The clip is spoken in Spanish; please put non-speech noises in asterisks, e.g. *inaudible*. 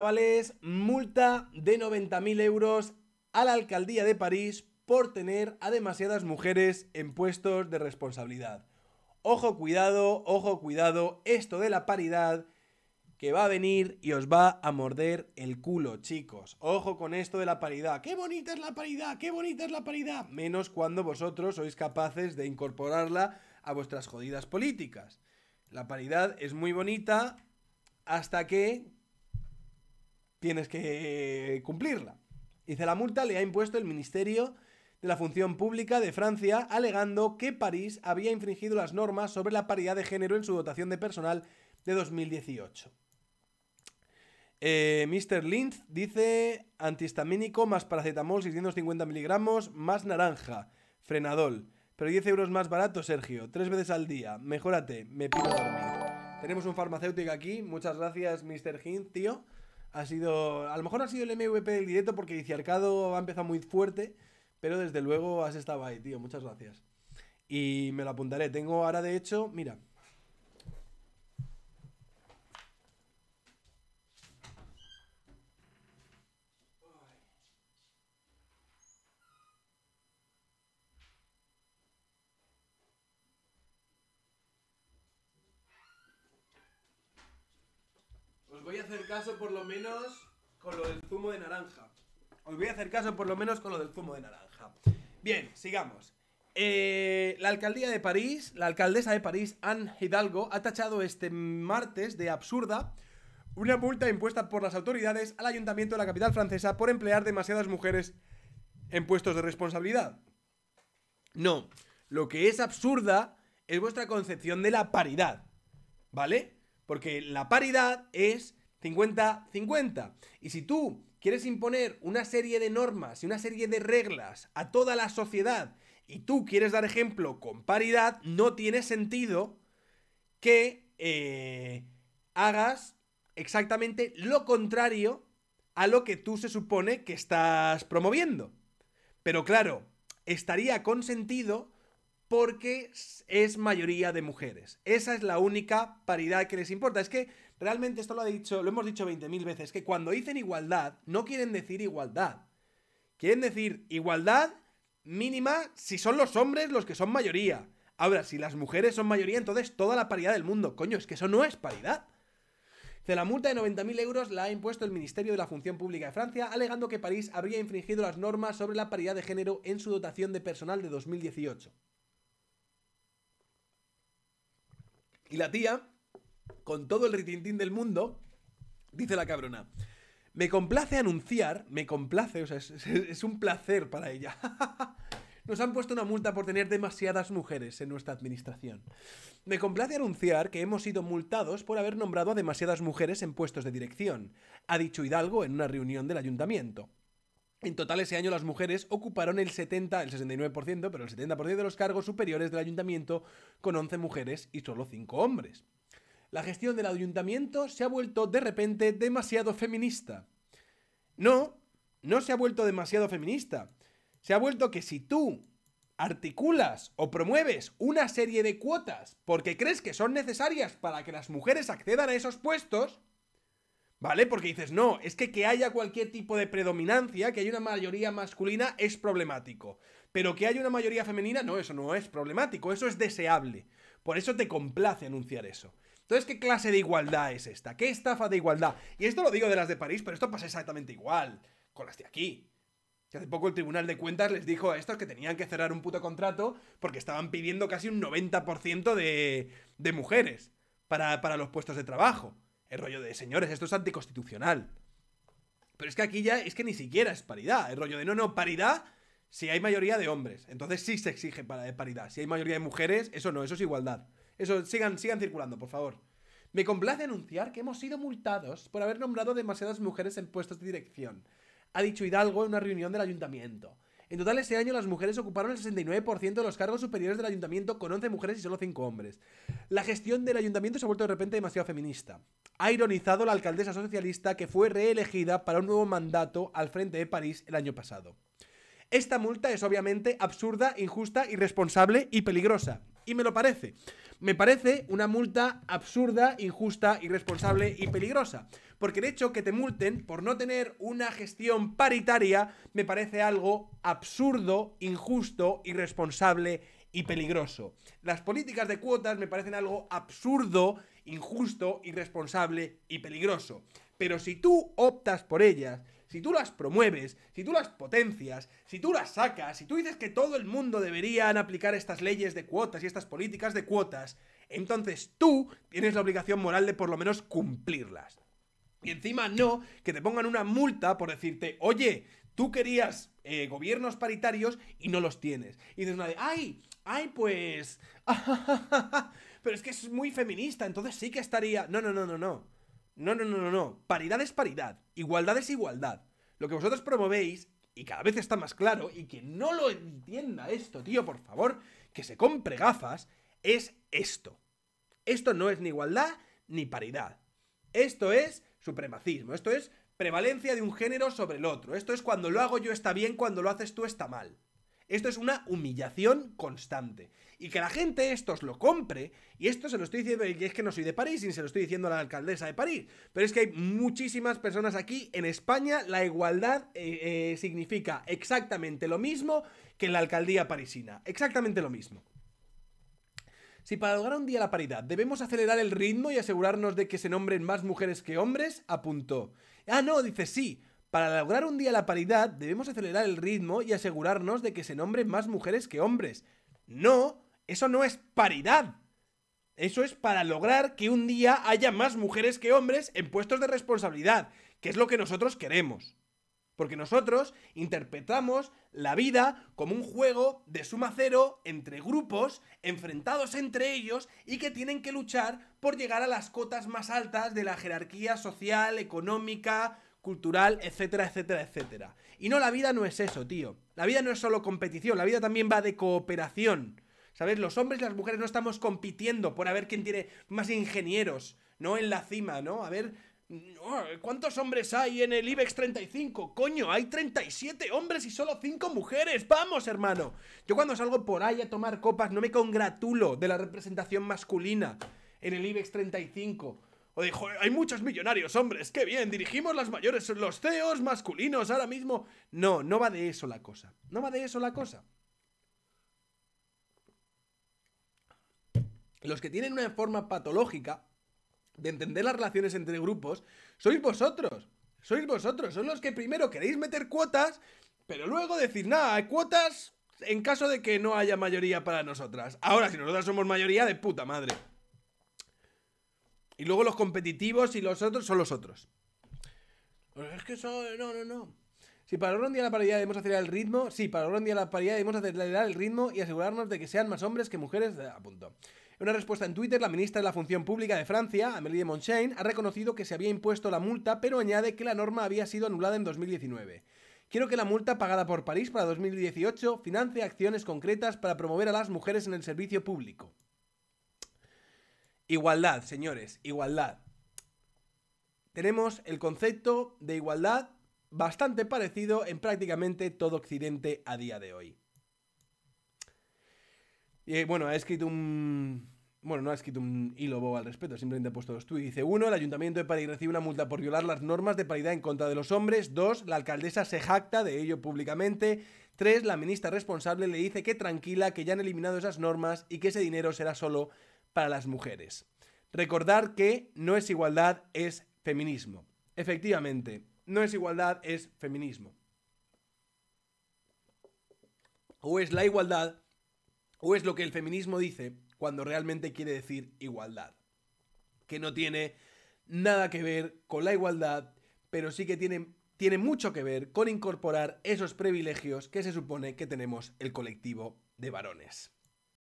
Chavales, multa de 90.000 euros a la alcaldía de París por tener a demasiadas mujeres en puestos de responsabilidad. Ojo, cuidado, ojo, cuidado, esto de la paridad que va a venir y os va a morder el culo, chicos. Ojo con esto de la paridad. ¡Qué bonita es la paridad! ¡Qué bonita es la paridad! Menos cuando vosotros sois capaces de incorporarla a vuestras jodidas políticas. La paridad es muy bonita hasta que tienes que cumplirla. Dice, la multa le ha impuesto el Ministerio de la Función Pública de Francia, alegando que París había infringido las normas sobre la paridad de género en su dotación de personal de 2018. Eh, Mr. Linz dice antihistamínico más paracetamol 650 miligramos más naranja, frenadol. Pero 10 euros más barato, Sergio. Tres veces al día. Mejórate, me pido dormir. Tenemos un farmacéutico aquí. Muchas gracias, Mr. Hint, tío ha sido. A lo mejor ha sido el MVP del directo porque Diciarcado ha empezado muy fuerte, pero desde luego has estado ahí, tío. Muchas gracias. Y me lo apuntaré. Tengo ahora, de hecho, mira, voy a hacer caso por lo menos con lo del zumo de naranja. Os voy a hacer caso por lo menos con lo del zumo de naranja. Bien, sigamos. Eh, la alcaldía de París, la alcaldesa de París, Anne Hidalgo, ha tachado este martes de absurda una multa impuesta por las autoridades al ayuntamiento de la capital francesa por emplear demasiadas mujeres en puestos de responsabilidad. No, lo que es absurda es vuestra concepción de la paridad, ¿vale? Porque la paridad es 50-50. Y si tú quieres imponer una serie de normas y una serie de reglas a toda la sociedad y tú quieres dar ejemplo con paridad, no tiene sentido que eh, hagas exactamente lo contrario a lo que tú se supone que estás promoviendo. Pero claro, estaría con sentido porque es mayoría de mujeres. Esa es la única paridad que les importa. Es que Realmente esto lo ha dicho, lo hemos dicho 20.000 veces, que cuando dicen igualdad, no quieren decir igualdad. Quieren decir igualdad mínima si son los hombres los que son mayoría. Ahora, si las mujeres son mayoría, entonces toda la paridad del mundo. Coño, es que eso no es paridad. De la multa de 90.000 euros la ha impuesto el Ministerio de la Función Pública de Francia, alegando que París habría infringido las normas sobre la paridad de género en su dotación de personal de 2018. Y la tía con todo el ritintín del mundo, dice la cabrona. Me complace anunciar, me complace, o sea, es, un placer para ella. *laughs* Nos han puesto una multa por tener demasiadas mujeres en nuestra administración. Me complace anunciar que hemos sido multados por haber nombrado a demasiadas mujeres en puestos de dirección, ha dicho Hidalgo en una reunión del ayuntamiento. En total ese año las mujeres ocuparon el 70, el 69%, pero el 70% de los cargos superiores del ayuntamiento con 11 mujeres y solo 5 hombres la gestión del ayuntamiento se ha vuelto de repente demasiado feminista. No, no se ha vuelto demasiado feminista. Se ha vuelto que si tú articulas o promueves una serie de cuotas porque crees que son necesarias para que las mujeres accedan a esos puestos, ¿vale? Porque dices, no, es que que haya cualquier tipo de predominancia, que haya una mayoría masculina, es problemático. Pero que haya una mayoría femenina, no, eso no es problemático, eso es deseable. Por eso te complace anunciar eso. Entonces, ¿qué clase de igualdad es esta? ¿Qué estafa de igualdad? Y esto lo digo de las de París, pero esto pasa exactamente igual con las de aquí. hace poco el Tribunal de Cuentas les dijo a estos que tenían que cerrar un puto contrato porque estaban pidiendo casi un 90% de, de mujeres para, para los puestos de trabajo. El rollo de, señores, esto es anticonstitucional. Pero es que aquí ya es que ni siquiera es paridad. El rollo de, no, no, paridad si hay mayoría de hombres. Entonces sí se exige paridad. Si hay mayoría de mujeres, eso no, eso es igualdad. Eso, sigan, sigan circulando, por favor. Me complace anunciar que hemos sido multados por haber nombrado demasiadas mujeres en puestos de dirección, ha dicho Hidalgo en una reunión del ayuntamiento. En total, ese año las mujeres ocuparon el 69% de los cargos superiores del ayuntamiento con 11 mujeres y solo 5 hombres. La gestión del ayuntamiento se ha vuelto de repente demasiado feminista. Ha ironizado la alcaldesa socialista que fue reelegida para un nuevo mandato al frente de París el año pasado. Esta multa es obviamente absurda, injusta, irresponsable y peligrosa y me lo parece. Me parece una multa absurda, injusta, irresponsable y peligrosa. Porque el hecho que te multen por no tener una gestión paritaria me parece algo absurdo, injusto, irresponsable y peligroso. Las políticas de cuotas me parecen algo absurdo, injusto, irresponsable y peligroso. Pero si tú optas por ellas si tú las promueves, si tú las potencias, si tú las sacas, si tú dices que todo el mundo deberían aplicar estas leyes de cuotas y estas políticas de cuotas, entonces tú tienes la obligación moral de por lo menos cumplirlas. Y encima no, que te pongan una multa por decirte, oye, tú querías eh, gobiernos paritarios y no los tienes. Y dices una de, ay, ay, pues... *laughs* Pero es que es muy feminista, entonces sí que estaría... No, no, no, no, no. No, no, no, no, no. Paridad es paridad. Igualdad es igualdad. Lo que vosotros promovéis, y cada vez está más claro, y que no lo entienda esto, tío, por favor, que se compre gafas, es esto. Esto no es ni igualdad ni paridad. Esto es supremacismo. Esto es prevalencia de un género sobre el otro. Esto es cuando lo hago yo está bien, cuando lo haces tú está mal. Esto es una humillación constante. Y que la gente estos lo compre, y esto se lo estoy diciendo, y es que no soy de París, ni se lo estoy diciendo a la alcaldesa de París, pero es que hay muchísimas personas aquí, en España la igualdad eh, eh, significa exactamente lo mismo que en la alcaldía parisina, exactamente lo mismo. Si para lograr un día la paridad debemos acelerar el ritmo y asegurarnos de que se nombren más mujeres que hombres, apuntó. Ah, no, dice sí, para lograr un día la paridad, debemos acelerar el ritmo y asegurarnos de que se nombren más mujeres que hombres. No, eso no es paridad. Eso es para lograr que un día haya más mujeres que hombres en puestos de responsabilidad, que es lo que nosotros queremos. Porque nosotros interpretamos la vida como un juego de suma cero entre grupos enfrentados entre ellos y que tienen que luchar por llegar a las cotas más altas de la jerarquía social, económica, cultural, etcétera, etcétera, etcétera. Y no, la vida no es eso, tío. La vida no es solo competición, la vida también va de cooperación. ¿Sabes? Los hombres y las mujeres no estamos compitiendo por a ver quién tiene más ingenieros, ¿no? En la cima, ¿no? A ver, oh, ¿Cuántos hombres hay en el IBEX 35? Coño, hay 37 hombres y solo 5 mujeres. Vamos, hermano. Yo cuando salgo por ahí a tomar copas no me congratulo de la representación masculina en el IBEX 35. O dijo, hay muchos millonarios, hombres, qué bien, dirigimos las mayores, los CEOs masculinos ahora mismo. No, no va de eso la cosa. No va de eso la cosa. Los que tienen una forma patológica de entender las relaciones entre grupos, sois vosotros. Sois vosotros, son los que primero queréis meter cuotas, pero luego decís, nada, hay cuotas en caso de que no haya mayoría para nosotras. Ahora, si nosotras somos mayoría, de puta madre. Y luego los competitivos y los otros son los otros. Es que eso, no, no, no. Si para lograr un día la paridad debemos acelerar el ritmo, sí, para lograr un día la paridad debemos acelerar el ritmo y asegurarnos de que sean más hombres que mujeres, eh, a punto. En una respuesta en Twitter, la ministra de la Función Pública de Francia, Amélie de ha reconocido que se había impuesto la multa, pero añade que la norma había sido anulada en 2019. Quiero que la multa pagada por París para 2018 financie acciones concretas para promover a las mujeres en el servicio público. Igualdad, señores, igualdad. Tenemos el concepto de igualdad bastante parecido en prácticamente todo Occidente a día de hoy. Eh, bueno, ha escrito un... Bueno, no ha escrito un hilo bobo al respecto, simplemente ha puesto dos tweets. Dice, uno, el Ayuntamiento de París recibe una multa por violar las normas de paridad en contra de los hombres. Dos, la alcaldesa se jacta de ello públicamente. Tres, la ministra responsable le dice que tranquila, que ya han eliminado esas normas y que ese dinero será solo para las mujeres. Recordar que no es igualdad, es feminismo. Efectivamente, no es igualdad, es feminismo. O es la igualdad, o es lo que el feminismo dice cuando realmente quiere decir igualdad. Que no tiene nada que ver con la igualdad, pero sí que tiene, tiene mucho que ver con incorporar esos privilegios que se supone que tenemos el colectivo de varones.